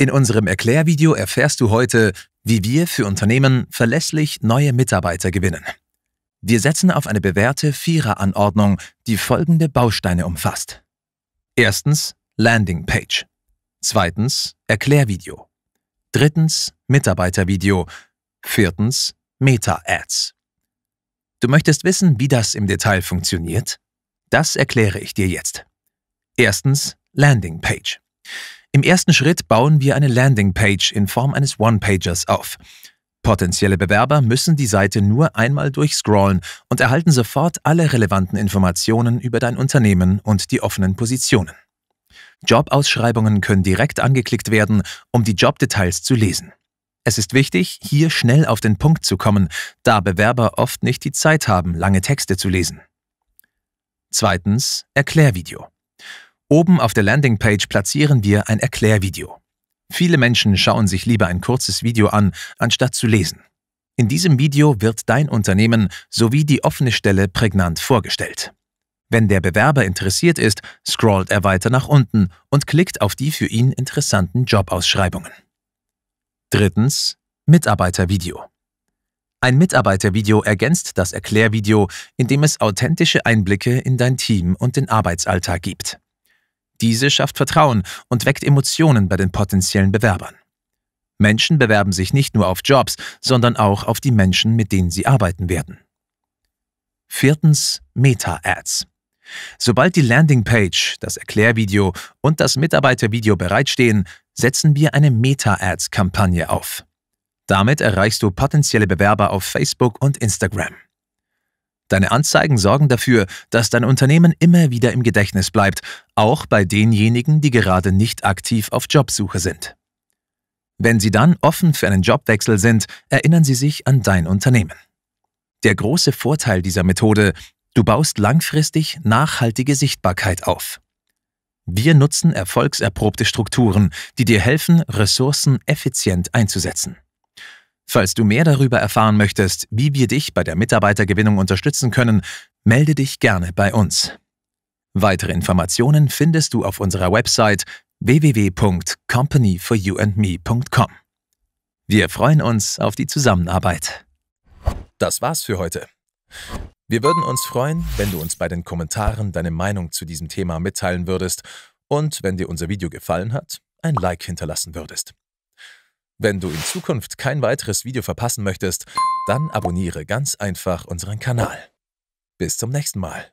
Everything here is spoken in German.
In unserem Erklärvideo erfährst du heute, wie wir für Unternehmen verlässlich neue Mitarbeiter gewinnen. Wir setzen auf eine bewährte Viereranordnung, die folgende Bausteine umfasst. Erstens Landingpage. Zweitens Erklärvideo. Drittens Mitarbeitervideo. Viertens Meta-Ads. Du möchtest wissen, wie das im Detail funktioniert? Das erkläre ich dir jetzt. Erstens Landingpage. Im ersten Schritt bauen wir eine Landingpage in Form eines One-Pagers auf. Potenzielle Bewerber müssen die Seite nur einmal durchscrollen und erhalten sofort alle relevanten Informationen über dein Unternehmen und die offenen Positionen. Jobausschreibungen können direkt angeklickt werden, um die Jobdetails zu lesen. Es ist wichtig, hier schnell auf den Punkt zu kommen, da Bewerber oft nicht die Zeit haben, lange Texte zu lesen. Zweitens, Erklärvideo. Oben auf der Landingpage platzieren wir ein Erklärvideo. Viele Menschen schauen sich lieber ein kurzes Video an, anstatt zu lesen. In diesem Video wird dein Unternehmen sowie die offene Stelle prägnant vorgestellt. Wenn der Bewerber interessiert ist, scrollt er weiter nach unten und klickt auf die für ihn interessanten Jobausschreibungen. Drittens Mitarbeitervideo. Ein Mitarbeitervideo ergänzt das Erklärvideo, indem es authentische Einblicke in dein Team und den Arbeitsalltag gibt. Diese schafft Vertrauen und weckt Emotionen bei den potenziellen Bewerbern. Menschen bewerben sich nicht nur auf Jobs, sondern auch auf die Menschen, mit denen sie arbeiten werden. Viertens Meta-Ads. Sobald die Landingpage, das Erklärvideo und das Mitarbeitervideo bereitstehen, setzen wir eine Meta-Ads-Kampagne auf. Damit erreichst du potenzielle Bewerber auf Facebook und Instagram. Deine Anzeigen sorgen dafür, dass dein Unternehmen immer wieder im Gedächtnis bleibt, auch bei denjenigen, die gerade nicht aktiv auf Jobsuche sind. Wenn sie dann offen für einen Jobwechsel sind, erinnern sie sich an dein Unternehmen. Der große Vorteil dieser Methode, du baust langfristig nachhaltige Sichtbarkeit auf. Wir nutzen erfolgserprobte Strukturen, die dir helfen, Ressourcen effizient einzusetzen. Falls du mehr darüber erfahren möchtest, wie wir dich bei der Mitarbeitergewinnung unterstützen können, melde dich gerne bei uns. Weitere Informationen findest du auf unserer Website www.companyforyouandme.com. Wir freuen uns auf die Zusammenarbeit. Das war's für heute. Wir würden uns freuen, wenn du uns bei den Kommentaren deine Meinung zu diesem Thema mitteilen würdest und wenn dir unser Video gefallen hat, ein Like hinterlassen würdest. Wenn du in Zukunft kein weiteres Video verpassen möchtest, dann abonniere ganz einfach unseren Kanal. Bis zum nächsten Mal.